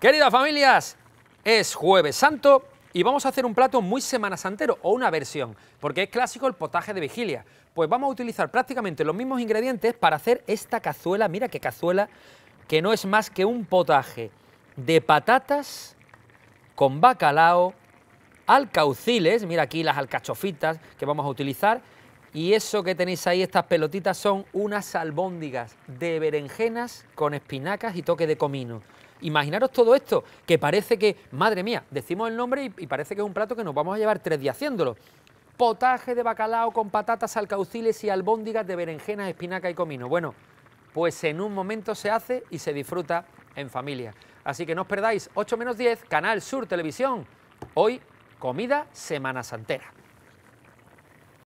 Queridas familias, es jueves santo y vamos a hacer un plato muy semana santero o una versión, porque es clásico el potaje de vigilia. Pues vamos a utilizar prácticamente los mismos ingredientes para hacer esta cazuela, mira qué cazuela, que no es más que un potaje de patatas con bacalao, alcauciles, mira aquí las alcachofitas que vamos a utilizar, y eso que tenéis ahí, estas pelotitas, son unas albóndigas de berenjenas con espinacas y toque de comino. Imaginaros todo esto, que parece que, madre mía, decimos el nombre y, parece que es un plato que nos vamos a llevar tres días haciéndolo. Potaje de bacalao con patatas, alcauciles y albóndigas de berenjenas, espinaca y comino. Bueno, pues en un momento se hace y se disfruta en familia. Así que no os perdáis, 8 menos 10, Canal Sur Televisión. Hoy, comida Semana Santera.